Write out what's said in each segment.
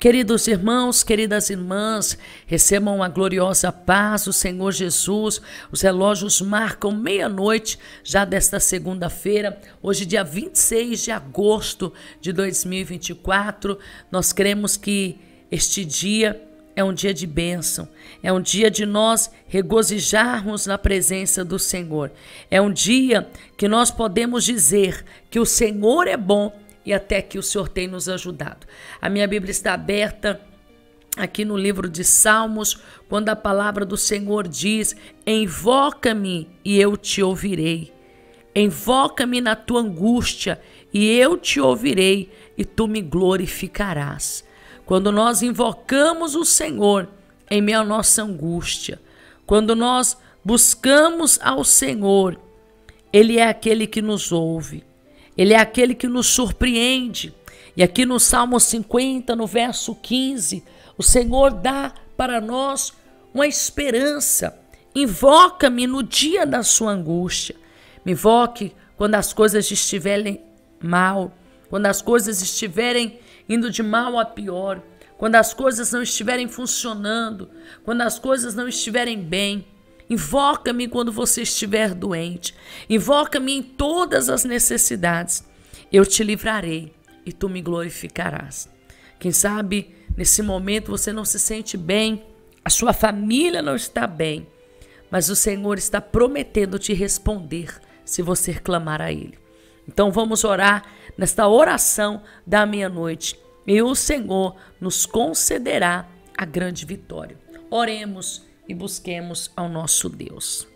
Queridos irmãos, queridas irmãs, recebam a gloriosa paz do Senhor Jesus. Os relógios marcam meia-noite já desta segunda-feira, hoje, dia 26 de agosto de 2024. Nós cremos que este dia é um dia de bênção, é um dia de nós regozijarmos na presença do Senhor, é um dia que nós podemos dizer que o Senhor é bom e até que o Senhor tem nos ajudado. A minha Bíblia está aberta aqui no livro de Salmos, quando a palavra do Senhor diz: Invoca-me e eu te ouvirei. Invoca-me na tua angústia e eu te ouvirei e tu me glorificarás. Quando nós invocamos o Senhor em meio à nossa angústia, quando nós buscamos ao Senhor, Ele é aquele que nos ouve. Ele é aquele que nos surpreende. E aqui no Salmo 50, no verso 15, o Senhor dá para nós uma esperança. Invoca-me no dia da sua angústia. Me invoque quando as coisas estiverem mal, quando as coisas estiverem indo de mal a pior, quando as coisas não estiverem funcionando, quando as coisas não estiverem bem. Invoca-me quando você estiver doente. Invoca-me em todas as necessidades. Eu te livrarei e tu me glorificarás. Quem sabe nesse momento você não se sente bem, a sua família não está bem, mas o Senhor está prometendo te responder se você clamar a Ele. Então vamos orar nesta oração da meia-noite e o Senhor nos concederá a grande vitória. Oremos e busquemos ao nosso Deus.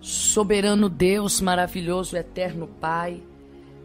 Soberano Deus, maravilhoso eterno Pai,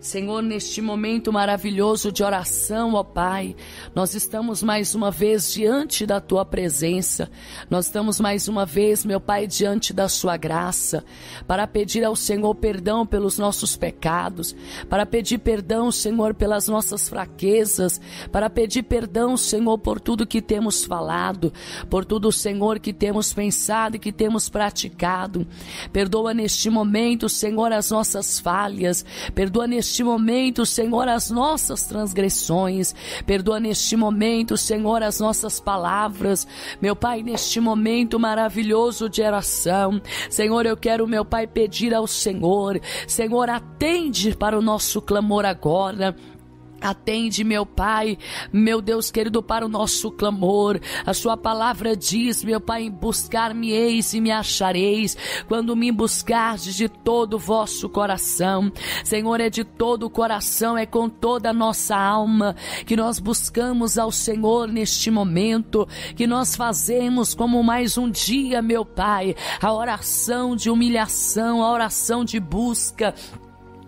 Senhor, neste momento maravilhoso de oração, ó Pai, nós estamos mais uma vez diante da Tua presença, nós estamos mais uma vez, meu Pai, diante da Sua graça, para pedir ao Senhor perdão pelos nossos pecados, para pedir perdão, Senhor, pelas nossas fraquezas, para pedir perdão, Senhor, por tudo que temos falado, por tudo, Senhor, que temos pensado e que temos praticado. Perdoa neste momento, Senhor, as nossas falhas, perdoa neste neste momento, Senhor, as nossas transgressões, perdoa neste momento, Senhor, as nossas palavras, meu Pai, neste momento maravilhoso de oração, Senhor, eu quero, meu Pai, pedir ao Senhor, Senhor, atende para o nosso clamor agora. Atende, meu Pai, meu Deus querido, para o nosso clamor. A Sua palavra diz, meu Pai, buscar-me-eis e me achareis, quando me buscardes de todo o vosso coração. Senhor, é de todo o coração, é com toda a nossa alma que nós buscamos ao Senhor neste momento, que nós fazemos como mais um dia, meu Pai, a oração de humilhação, a oração de busca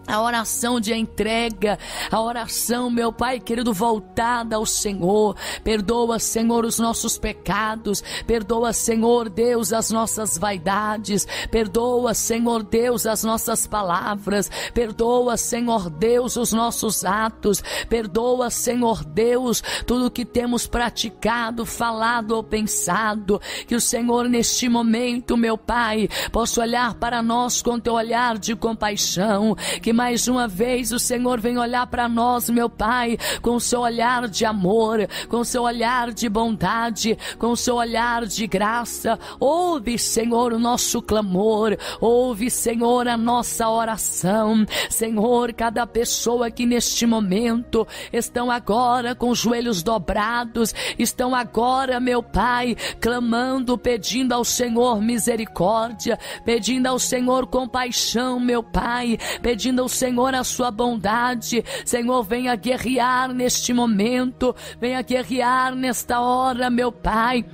a oração de entrega, a oração, meu Pai querido, voltada ao Senhor. Perdoa, Senhor, os nossos pecados. Perdoa, Senhor Deus, as nossas vaidades. Perdoa, Senhor Deus, as nossas palavras. Perdoa, Senhor Deus, os nossos atos. Perdoa, Senhor Deus, tudo que temos praticado, falado ou pensado. Que o Senhor, neste momento, meu Pai, possa olhar para nós com teu olhar de compaixão. Que mais uma vez o Senhor vem olhar para nós, meu Pai, com o seu olhar de amor, com o seu olhar de bondade, com o seu olhar de graça. Ouve, Senhor, o nosso clamor, ouve, Senhor, a nossa oração. Senhor, cada pessoa que neste momento estão agora com os joelhos dobrados, estão agora, meu Pai, clamando, pedindo ao Senhor misericórdia, pedindo ao Senhor compaixão, meu Pai, pedindo meu Senhor, a sua bondade. Senhor, venha guerrear neste momento, venha guerrear nesta hora, meu Pai.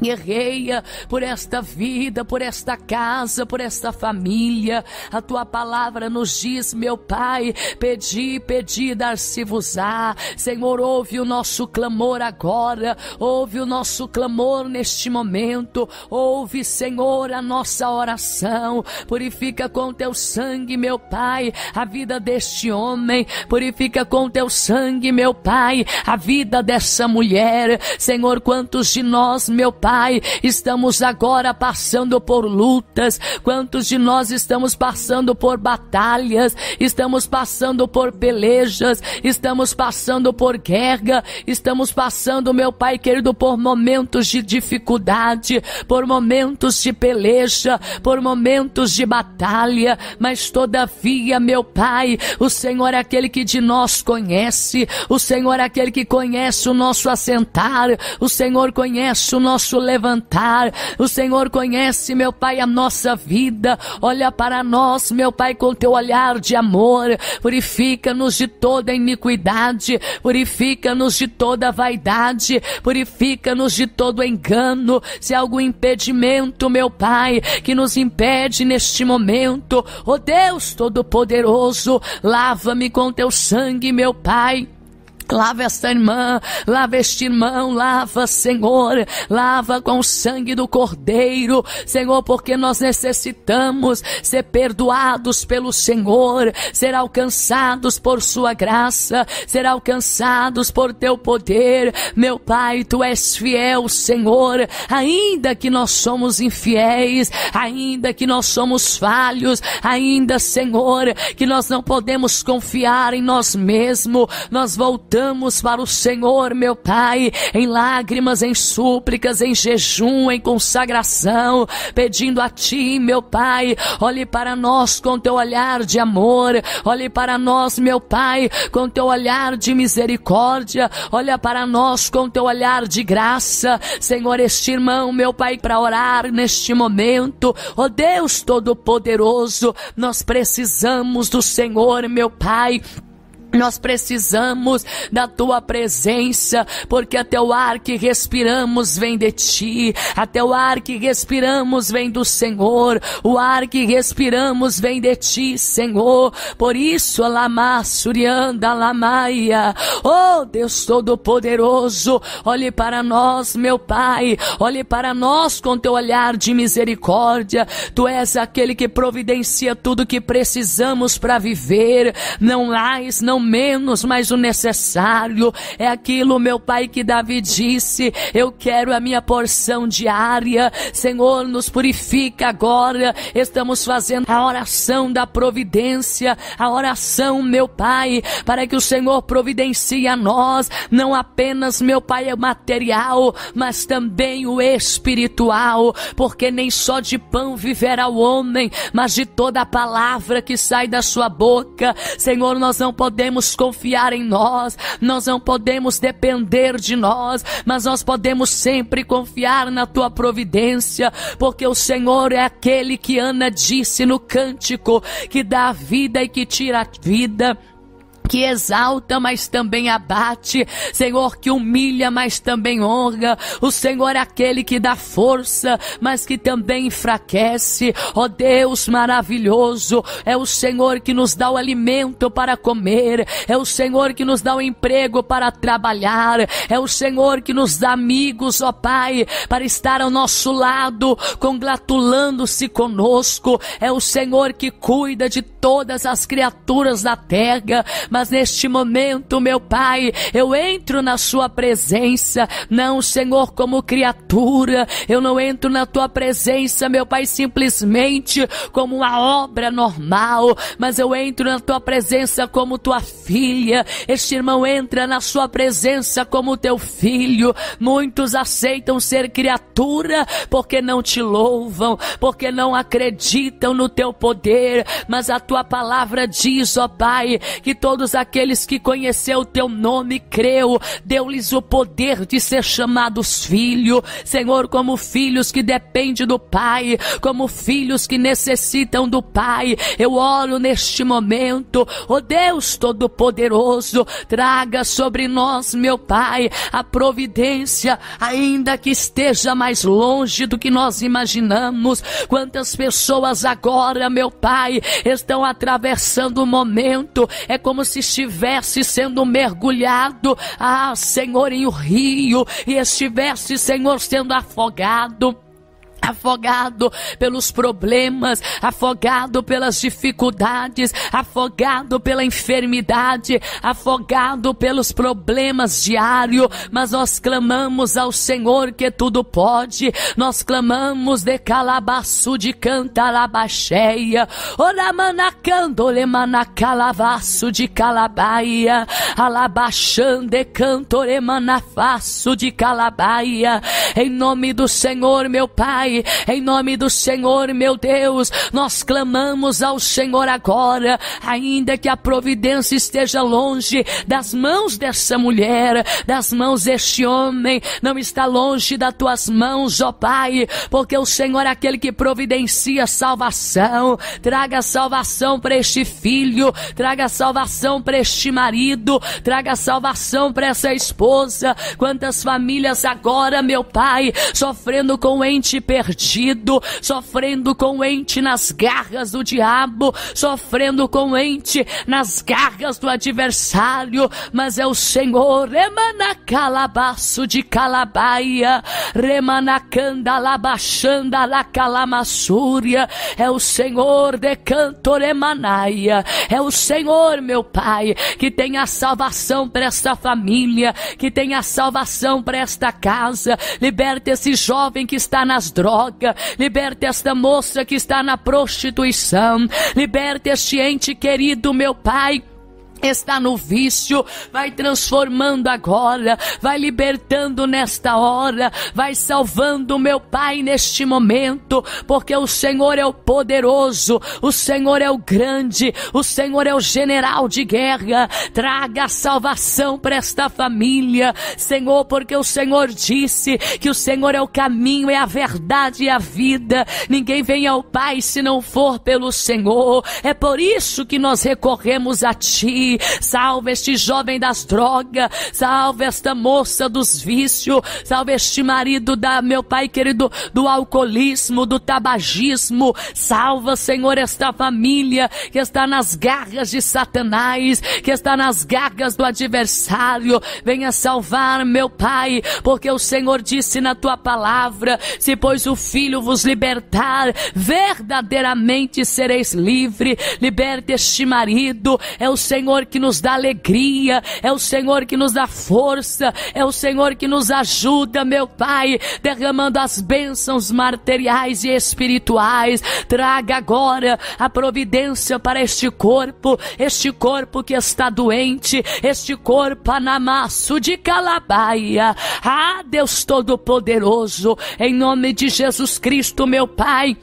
Guerreia por esta vida, por esta casa, por esta família. A tua palavra nos diz, meu Pai, pedi, pedi, dar-se-vos-á. Senhor, ouve o nosso clamor agora, ouve o nosso clamor neste momento. Ouve, Senhor, a nossa oração. Purifica com teu sangue, meu Pai, a vida deste homem. Purifica com teu sangue, meu Pai, a vida dessa mulher. Senhor, quantos de nós, meu Pai, Pai, estamos agora passando por lutas, quantos de nós estamos passando por batalhas, estamos passando por pelejas, estamos passando por guerra, estamos passando, meu Pai querido, por momentos de dificuldade, por momentos de peleja, por momentos de batalha, mas todavia, meu Pai, o Senhor é aquele que de nós conhece, o Senhor é aquele que conhece o nosso assentar, o Senhor conhece o nosso levantar. O Senhor conhece, meu Pai, a nossa vida. Olha para nós, meu Pai, com teu olhar de amor. Purifica-nos de toda iniquidade, purifica-nos de toda vaidade, purifica-nos de todo engano. Se há algum impedimento, meu Pai, que nos impede neste momento, ó oh Deus Todo-Poderoso, lava-me com teu sangue, meu Pai. Lava esta irmã, lava este irmão, lava, Senhor, lava com o sangue do Cordeiro, Senhor, porque nós necessitamos ser perdoados pelo Senhor, ser alcançados por Sua graça, ser alcançados por Teu poder. Meu Pai, Tu és fiel, Senhor, ainda que nós somos infiéis, ainda que nós somos falhos, ainda, Senhor, que nós não podemos confiar em nós mesmos, nós voltamos voltamos para o Senhor, meu Pai, em lágrimas, em súplicas, em jejum, em consagração, pedindo a Ti, meu Pai, olhe para nós com Teu olhar de amor, olhe para nós, meu Pai, com Teu olhar de misericórdia, olha para nós com Teu olhar de graça, Senhor, este irmão, meu Pai, para orar neste momento, ó oh, Deus Todo-Poderoso, nós precisamos do Senhor, meu Pai, nós precisamos da tua presença, porque até o ar que respiramos vem de ti, até o ar que respiramos vem do Senhor, o ar que respiramos vem de ti, Senhor. Por isso, Alamá, Surianda, Alamaia, oh Deus Todo-Poderoso, olhe para nós, meu Pai, olhe para nós com teu olhar de misericórdia. Tu és aquele que providencia tudo que precisamos para viver, não lais, não ao menos, mas o necessário é aquilo, meu Pai, que Davi disse: Eu quero a minha porção diária. Senhor, nos purifica agora. Estamos fazendo a oração da providência, a oração, meu Pai, para que o Senhor providencie a nós, não apenas, meu Pai, o material, mas também o espiritual, porque nem só de pão viverá o homem, mas de toda a palavra que sai da sua boca. Senhor, nós não podemos podemos confiar em nós, nós não podemos depender de nós, mas nós podemos sempre confiar na tua providência, porque o Senhor é aquele que Ana disse no cântico, que dá vida e que tira a vida que exalta, mas também abate, Senhor que humilha, mas também honra. O Senhor é aquele que dá força, mas que também enfraquece. Ó oh Deus maravilhoso, é o Senhor que nos dá o alimento para comer, é o Senhor que nos dá o emprego para trabalhar, é o Senhor que nos dá amigos, ó oh Pai, para estar ao nosso lado, congratulando-se conosco. É o Senhor que cuida de todas as criaturas da terra, mas neste momento, meu Pai, eu entro na Sua presença, não, Senhor, como criatura, eu não entro na Tua presença, meu Pai, simplesmente como uma obra normal, mas eu entro na Tua presença como Tua filha, este irmão entra na Sua presença como Teu filho, muitos aceitam ser criatura porque não te louvam, porque não acreditam no Teu poder, mas a tua palavra diz, ó Pai, que todos aqueles que conheceu o teu nome, creu, deu-lhes o poder de ser chamados filho, Senhor, como filhos que dependem do Pai, como filhos que necessitam do Pai. Eu oro neste momento, ó Deus Todo-Poderoso, traga sobre nós, meu Pai, a providência, ainda que esteja mais longe do que nós imaginamos. Quantas pessoas agora, meu Pai, estão estão atravessando o momento, é como se estivesse sendo mergulhado, ah, Senhor, em um rio e estivesse, Senhor, sendo afogado afogado pelos problemas, afogado pelas dificuldades, afogado pela enfermidade, afogado pelos problemas diários, mas nós clamamos ao Senhor que tudo pode, nós clamamos de calabaço de cantalabaxeia, olamanacandole manacalavaço de calabaia, de cantore manafaço de calabaia, em nome do Senhor meu Pai, Pai. Em nome do Senhor, meu Deus, nós clamamos ao Senhor agora, ainda que a providência esteja longe das mãos dessa mulher, das mãos deste homem, não está longe das tuas mãos, ó Pai, porque o Senhor é aquele que providencia salvação. Traga salvação para este filho, traga salvação para este marido, traga salvação para essa esposa. Quantas famílias agora, meu Pai, sofrendo com o ente perdido, sofrendo com o ente nas garras do diabo, sofrendo com o ente nas garras do adversário, mas é o Senhor, emana calabaço de calabaia, remanacanda labaxanda lacalamassúria, é o Senhor de cantoremanaia, é o Senhor, meu Pai, que tem a salvação para esta família, que tem a salvação para esta casa, liberta esse jovem que está nas drogas, droga, liberta esta moça que está na prostituição, liberta este ente querido, meu Pai está no vício, vai transformando agora, vai libertando nesta hora, vai salvando meu Pai neste momento, porque o Senhor é o poderoso, o Senhor é o grande, o Senhor é o general de guerra. Traga salvação para esta família, Senhor, porque o Senhor disse que o Senhor é o caminho, é a verdade e é a vida. Ninguém vem ao Pai se não for pelo Senhor. É por isso que nós recorremos a ti Salva este jovem das drogas. Salva esta moça dos vícios. Salva este marido da, meu Pai querido, do alcoolismo, do tabagismo. Salva, Senhor, esta família que está nas garras de Satanás, que está nas garras do adversário. Venha salvar, meu Pai, porque o Senhor disse na tua palavra: se pois o Filho vos libertar, verdadeiramente sereis livre. Liberte este marido. É o Senhor Senhor que nos dá alegria, é o Senhor que nos dá força, é o Senhor que nos ajuda, meu Pai, derramando as bênçãos materiais e espirituais. Traga agora a providência para este corpo, este corpo que está doente, este corpo anamasso de calabaia. Ah, Deus Todo-Poderoso, em nome de Jesus Cristo, meu Pai.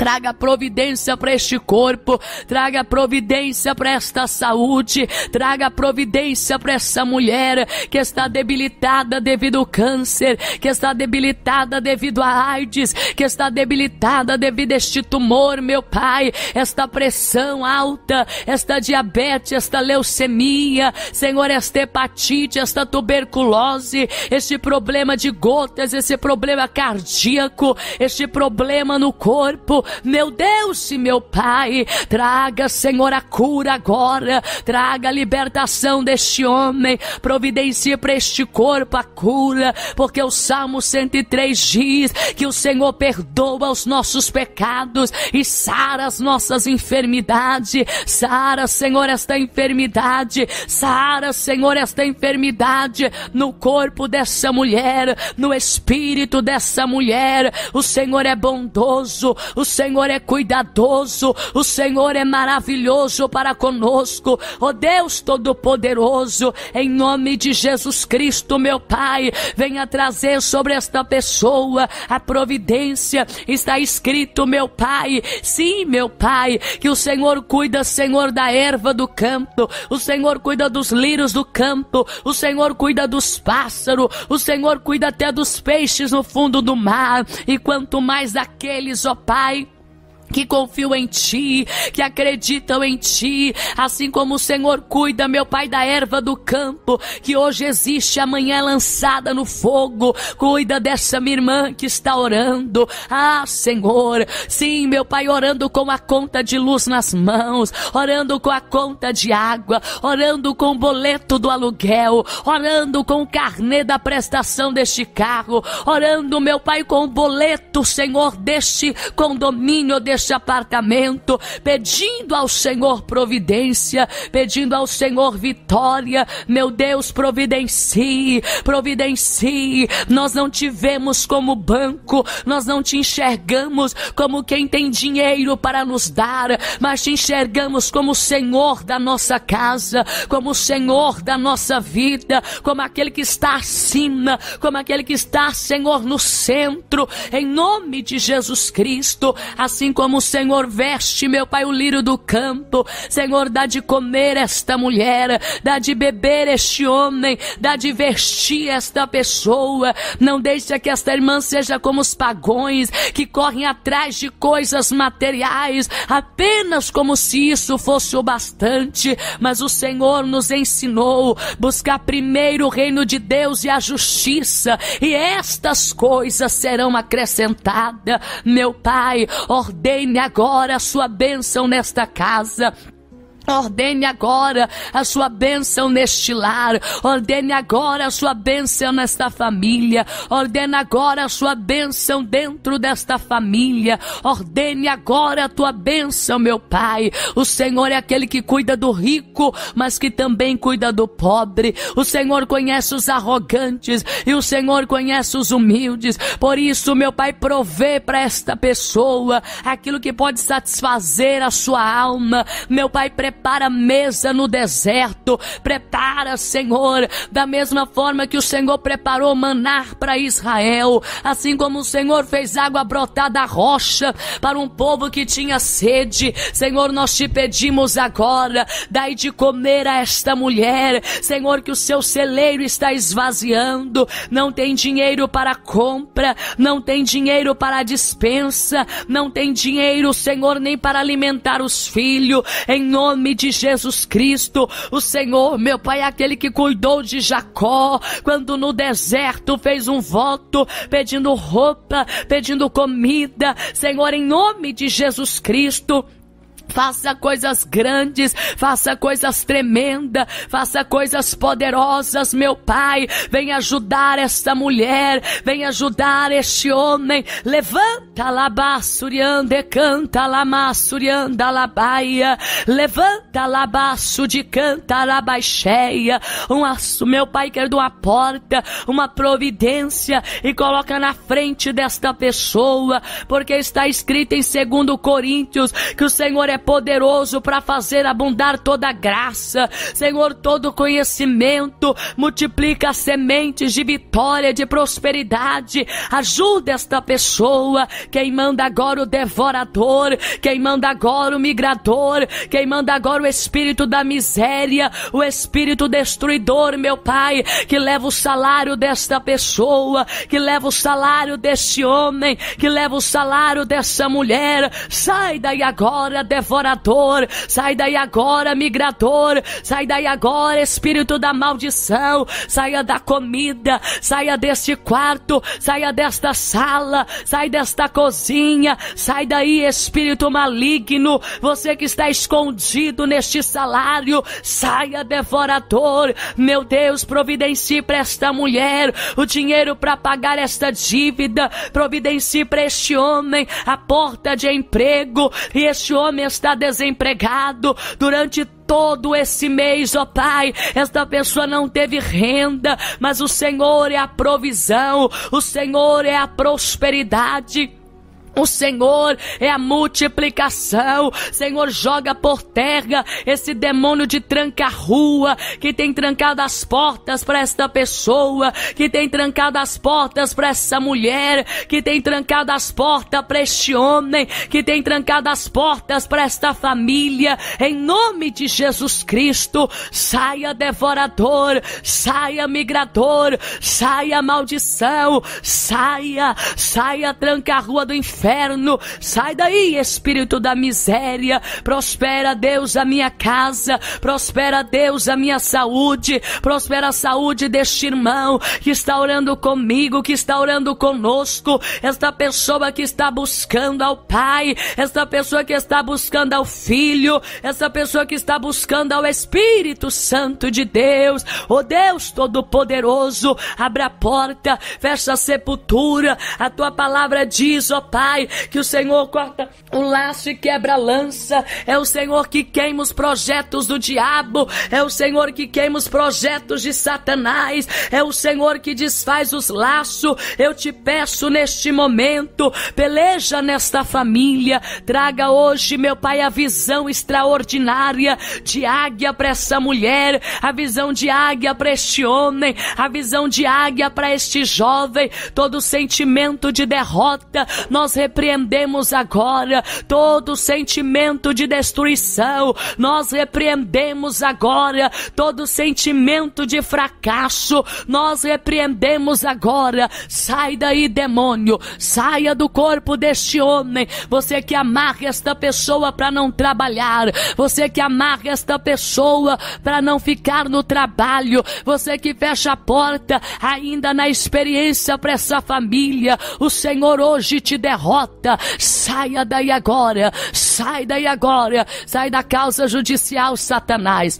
Traga providência para este corpo, traga providência para esta saúde, traga providência para essa mulher que está debilitada devido ao câncer, que está debilitada devido à AIDS, que está debilitada devido a este tumor, meu Pai, esta pressão alta, esta diabetes, esta leucemia, Senhor, esta hepatite, esta tuberculose, este problema de gotas, esse problema cardíaco, este problema no corpo, meu Deus e meu Pai, traga, Senhor, a cura agora, traga a libertação deste homem, providencie para este corpo a cura, porque o Salmo 103 diz que o Senhor perdoa os nossos pecados e sara as nossas enfermidades, sara, Senhor, esta enfermidade, sara, Senhor, esta enfermidade no corpo dessa mulher, no espírito dessa mulher. O Senhor é bondoso, o Senhor Senhor é cuidadoso, o Senhor é maravilhoso para conosco. Ó oh Deus Todo-Poderoso, em nome de Jesus Cristo, meu Pai, venha trazer sobre esta pessoa a providência. Está escrito, meu Pai, sim, meu Pai, que o Senhor cuida, Senhor, da erva do campo, o Senhor cuida dos lírios do campo, o Senhor cuida dos pássaros, o Senhor cuida até dos peixes no fundo do mar, e quanto mais daqueles, ó Pai, que confiam em ti, que acreditam em ti, assim como o Senhor cuida, meu Pai, da erva do campo, que hoje existe, amanhã é lançada no fogo, cuida dessa minha irmã que está orando, ah Senhor, sim, meu Pai, orando com a conta de luz nas mãos, orando com a conta de água, orando com o boleto do aluguel, orando com o carnê da prestação deste carro, orando, meu Pai, com o boleto, Senhor, deste condomínio, deste deste apartamento, pedindo ao Senhor providência, pedindo ao Senhor vitória. Meu Deus, providencie, providencie. Nós não te vemos como banco, nós não te enxergamos como quem tem dinheiro para nos dar, mas te enxergamos como o Senhor da nossa casa, como o Senhor da nossa vida, como aquele que está acima, como aquele que está, Senhor, no centro, em nome de Jesus Cristo, assim como como, Senhor, veste, meu Pai, o lírio do campo. Senhor, dá de comer esta mulher, dá de beber este homem, dá de vestir esta pessoa. Não deixe que esta irmã seja como os pagões que correm atrás de coisas materiais, apenas como se isso fosse o bastante. Mas o Senhor nos ensinou buscar primeiro o reino de Deus e a justiça, e estas coisas serão acrescentadas. Meu Pai, ordene ordene agora a sua bênção nesta casa, Ordene agora a sua bênção neste lar, ordene agora a sua bênção nesta família, ordene agora a sua bênção dentro desta família, ordene agora a tua bênção, meu Pai. O Senhor é aquele que cuida do rico, mas que também cuida do pobre. O Senhor conhece os arrogantes e o Senhor conhece os humildes. Por isso, meu Pai, provê para esta pessoa aquilo que pode satisfazer a sua alma, meu Pai, prepara prepara mesa no deserto, prepara, Senhor, da mesma forma que o Senhor preparou manar para Israel, assim como o Senhor fez água brotar da rocha para um povo que tinha sede. Senhor, nós te pedimos agora, dai de comer a esta mulher, Senhor, que o seu celeiro está esvaziando, não tem dinheiro para compra, não tem dinheiro para a dispensa, não tem dinheiro, Senhor, nem para alimentar os filhos, em nome nome de Jesus Cristo. O Senhor, meu Pai, é aquele que cuidou de Jacó quando no deserto fez um voto pedindo roupa, pedindo comida. Senhor, em nome de Jesus Cristo. Faça coisas grandes, faça coisas tremendas, faça coisas poderosas, meu Pai. Vem ajudar esta mulher, vem ajudar este homem. Levanta labá, surianda, canta lamá, surianda, labaia. Levanta baço de canta, labaixeia. Um aço, meu Pai, quer de uma porta, uma providência e coloca na frente desta pessoa, porque está escrito em 2 Coríntios que o Senhor é poderoso para fazer abundar toda graça, Senhor, todo conhecimento, multiplica sementes de vitória, de prosperidade, ajuda esta pessoa, quem manda agora o devorador, quem manda agora o migrador, quem manda agora o espírito da miséria, o espírito destruidor, meu Pai, que leva o salário desta pessoa, que leva o salário deste homem, que leva o salário dessa mulher, sai daí agora, devorador devorador, sai daí agora, migrador, sai daí agora, espírito da maldição, saia da comida, saia deste quarto, saia desta sala, sai desta cozinha, sai daí, espírito maligno, você que está escondido neste salário, saia devorador, meu Deus, providencie para esta mulher o dinheiro para pagar esta dívida, providencie para este homem a porta de emprego, e este homem está está desempregado durante todo esse mês, ó oh Pai. Esta pessoa não teve renda, mas o Senhor é a provisão, o Senhor é a prosperidade. O Senhor é a multiplicação. Senhor, joga por terra esse demônio de tranca-rua que tem trancado as portas para esta pessoa, que tem trancado as portas para essa mulher, que tem trancado as portas para este homem, que tem trancado as portas para esta família. Em nome de Jesus Cristo, saia devorador, saia migrador, saia maldição, saia, saia tranca-rua do inferno inferno. Sai daí, espírito da miséria. Prospera, Deus, a minha casa. Prospera, Deus, a minha saúde. Prospera a saúde deste irmão que está orando comigo, que está orando conosco. Esta pessoa que está buscando ao Pai. Esta pessoa que está buscando ao Filho. Esta pessoa que está buscando ao Espírito Santo de Deus. Oh Deus Todo-Poderoso, abre a porta, fecha a sepultura. A tua palavra diz, ó oh, Pai que o Senhor corta o laço e quebra a lança, é o Senhor que queima os projetos do diabo, é o Senhor que queima os projetos de Satanás, é o Senhor que desfaz os laços. Eu te peço neste momento, peleja nesta família, traga hoje, meu Pai, a visão extraordinária de águia para essa mulher, a visão de águia para este homem, a visão de águia para este jovem, todo sentimento de derrota, nós repreendemos agora todo sentimento de destruição, nós repreendemos agora todo sentimento de fracasso, nós repreendemos agora. Sai daí, demônio, saia do corpo deste homem. Você que amarra esta pessoa para não trabalhar, você que amarra esta pessoa para não ficar no trabalho, você que fecha a porta ainda na experiência para essa família, o Senhor hoje te derrota derrota. Saia daí agora, sai daí agora, sai da causa judicial, Satanás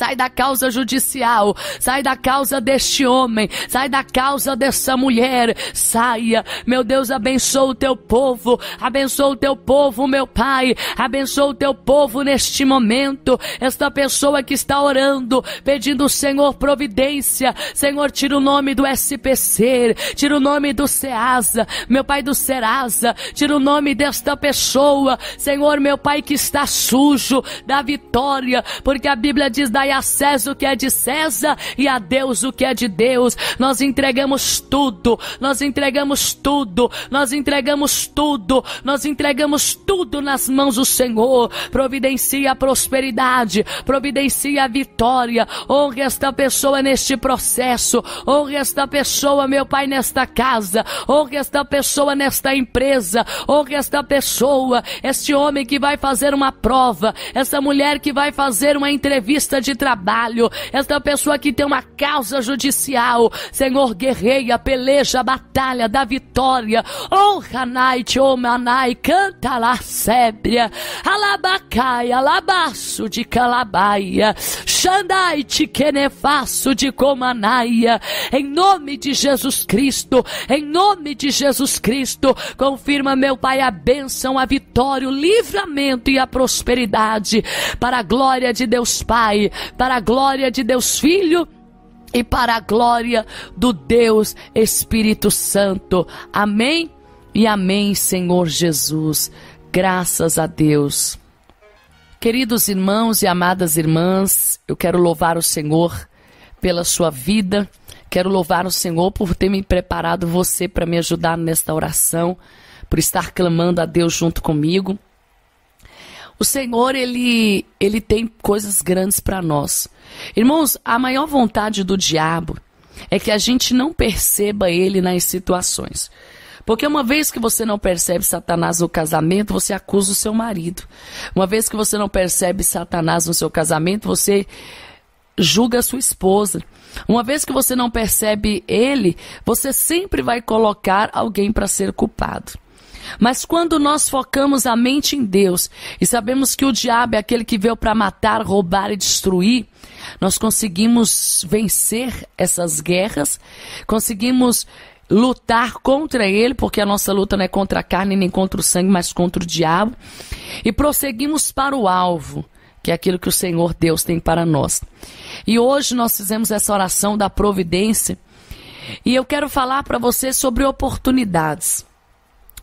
sai da causa judicial, sai da causa deste homem, sai da causa dessa mulher, saia, meu Deus, abençoa o teu povo, abençoa o teu povo, meu Pai, abençoa o teu povo neste momento, esta pessoa que está orando, pedindo, Senhor, providência, Senhor, tira o nome do SPC, tira o nome do Seasa, meu Pai do Serasa, tira o nome desta pessoa, Senhor, meu Pai que está sujo, da vitória, porque a Bíblia diz: daí a César o que é de César e a Deus o que é de Deus. Nós entregamos tudo, nós entregamos tudo, nós entregamos tudo, nós entregamos tudo nas mãos do Senhor. Providencia a prosperidade, providencia a vitória. Honre esta pessoa neste processo, honre esta pessoa, meu Pai, nesta casa, honre esta pessoa nesta empresa, honre esta pessoa, este homem que vai fazer uma prova, essa mulher que vai fazer uma entrevista de trabalho, esta pessoa que tem uma causa judicial. Senhor, guerreia, peleja, batalha, da vitória. Honra, Night, oh, Manai, canta lá, sébria. Alabacaia, alabaço de calabaia. Xandaite, quenefaço de comanaia. Em nome de Jesus Cristo, em nome de Jesus Cristo, confirma, meu Pai, a bênção, a vitória, o livramento e a prosperidade. Para a glória de Deus Pai, para a glória de Deus Filho e para a glória do Deus Espírito Santo. Amém e amém, Senhor Jesus. Graças a Deus. Queridos irmãos e amadas irmãs, eu quero louvar o Senhor pela sua vida. Quero louvar o Senhor por ter me preparado você para me ajudar nesta oração, por estar clamando a Deus junto comigo. O Senhor, ele, ele tem coisas grandes para nós. Irmãos, a maior vontade do diabo é que a gente não perceba ele nas situações. Porque uma vez que você não percebe Satanás no casamento, você acusa o seu marido. Uma vez que você não percebe Satanás no seu casamento, você julga a sua esposa. Uma vez que você não percebe ele, você sempre vai colocar alguém para ser culpado. Mas quando nós focamos a mente em Deus e sabemos que o diabo é aquele que veio para matar, roubar e destruir, nós conseguimos vencer essas guerras, conseguimos lutar contra ele, porque a nossa luta não é contra a carne nem contra o sangue, mas contra o diabo, e prosseguimos para o alvo que é aquilo que o Senhor Deus tem para nós. E hoje nós fizemos essa oração da providência, e eu quero falar para você sobre oportunidades.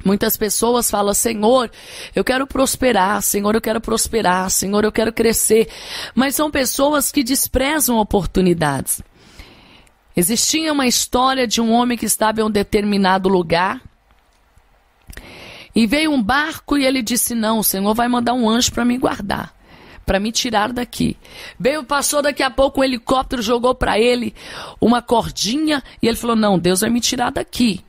Muitas pessoas falam, Senhor, eu quero prosperar, Senhor, eu quero prosperar, Senhor, eu quero crescer. Mas são pessoas que desprezam oportunidades. Existia uma história de um homem que estava em um determinado lugar. E veio um barco e ele disse: Não, o Senhor vai mandar um anjo para me guardar para me tirar daqui. Veio, passou daqui a pouco um helicóptero, jogou para ele uma cordinha e ele falou: Não, Deus vai me tirar daqui.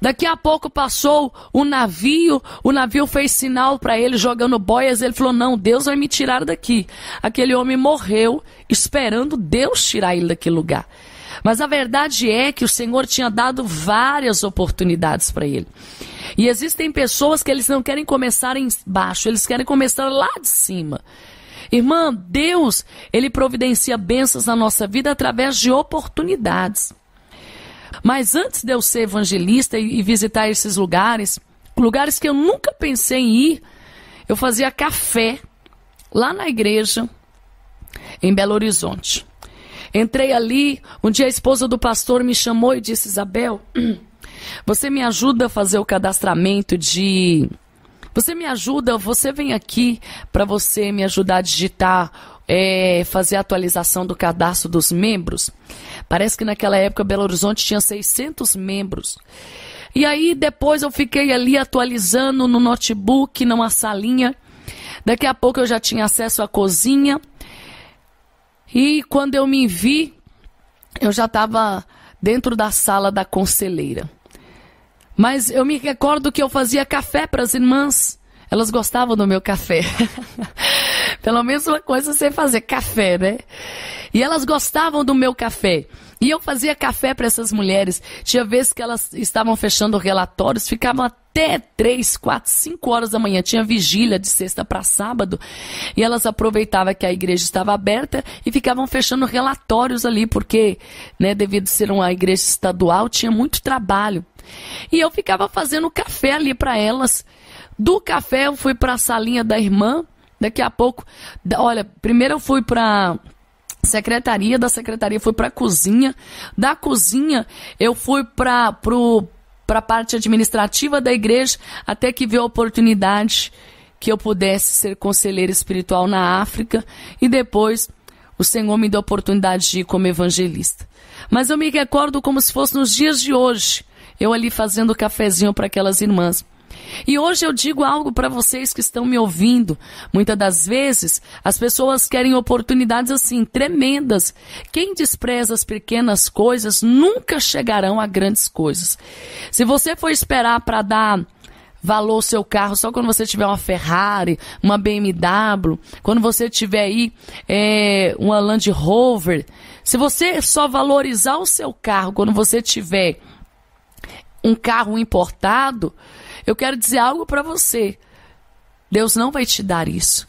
Daqui a pouco passou o navio, o navio fez sinal para ele jogando boias. Ele falou: Não, Deus vai me tirar daqui. Aquele homem morreu esperando Deus tirar ele daquele lugar. Mas a verdade é que o Senhor tinha dado várias oportunidades para ele. E existem pessoas que eles não querem começar embaixo, eles querem começar lá de cima. Irmã, Deus, ele providencia bênçãos na nossa vida através de oportunidades. Mas antes de eu ser evangelista e visitar esses lugares, lugares que eu nunca pensei em ir, eu fazia café lá na igreja em Belo Horizonte. Entrei ali, um dia a esposa do pastor me chamou e disse: Isabel, você me ajuda a fazer o cadastramento de. Você me ajuda, você vem aqui para você me ajudar a digitar é, fazer a atualização do cadastro dos membros. Parece que naquela época Belo Horizonte tinha 600 membros. E aí depois eu fiquei ali atualizando no notebook, numa salinha. Daqui a pouco eu já tinha acesso à cozinha. E quando eu me vi, eu já estava dentro da sala da conselheira. Mas eu me recordo que eu fazia café para as irmãs. Elas gostavam do meu café. Pelo menos uma coisa sem fazer café, né? E elas gostavam do meu café. E eu fazia café para essas mulheres. Tinha vezes que elas estavam fechando relatórios, ficavam até 3, 4, 5 horas da manhã. Tinha vigília de sexta para sábado. E elas aproveitavam que a igreja estava aberta e ficavam fechando relatórios ali, porque, né, devido ser uma igreja estadual, tinha muito trabalho. E eu ficava fazendo café ali para elas. Do café eu fui para a salinha da irmã. Daqui a pouco, olha, primeiro eu fui para secretaria, da secretaria fui para cozinha, da cozinha eu fui para pro para a parte administrativa da igreja, até que viu a oportunidade que eu pudesse ser conselheira espiritual na África e depois o Senhor me deu a oportunidade de ir como evangelista. Mas eu me recordo como se fosse nos dias de hoje, eu ali fazendo cafezinho para aquelas irmãs. E hoje eu digo algo para vocês que estão me ouvindo. Muitas das vezes as pessoas querem oportunidades assim tremendas. Quem despreza as pequenas coisas nunca chegarão a grandes coisas. Se você for esperar para dar valor ao seu carro só quando você tiver uma Ferrari, uma BMW, quando você tiver aí é, uma Land Rover, se você só valorizar o seu carro quando você tiver um carro importado, eu quero dizer algo para você. Deus não vai te dar isso.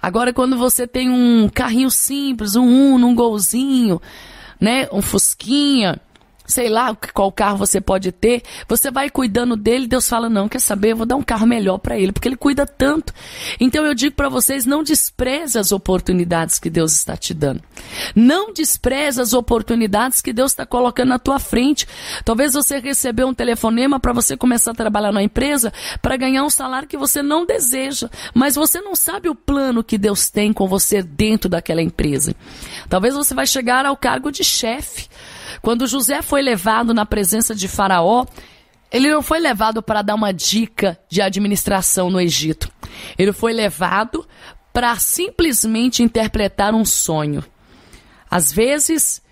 Agora, quando você tem um carrinho simples, um Uno, um golzinho, né, um Fusquinha, sei lá qual carro você pode ter, você vai cuidando dele, Deus fala: "Não, quer saber? Eu vou dar um carro melhor para ele, porque ele cuida tanto". Então eu digo para vocês, não despreze as oportunidades que Deus está te dando. Não despreze as oportunidades que Deus está colocando na tua frente. Talvez você recebeu um telefonema para você começar a trabalhar na empresa para ganhar um salário que você não deseja, mas você não sabe o plano que Deus tem com você dentro daquela empresa. Talvez você vai chegar ao cargo de chefe quando José foi levado na presença de Faraó, ele não foi levado para dar uma dica de administração no Egito. Ele foi levado para simplesmente interpretar um sonho. Às vezes,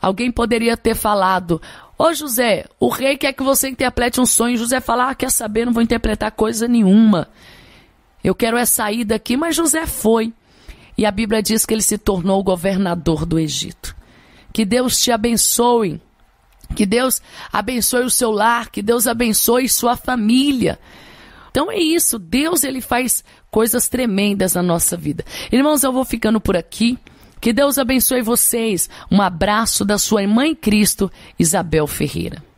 alguém poderia ter falado: Ô José, o rei quer que você interprete um sonho. José fala: ah, quer saber, não vou interpretar coisa nenhuma. Eu quero é sair daqui, mas José foi. E a Bíblia diz que ele se tornou o governador do Egito. Que Deus te abençoe. Que Deus abençoe o seu lar, que Deus abençoe sua família. Então é isso, Deus ele faz coisas tremendas na nossa vida. Irmãos, eu vou ficando por aqui. Que Deus abençoe vocês. Um abraço da sua irmã em Cristo, Isabel Ferreira.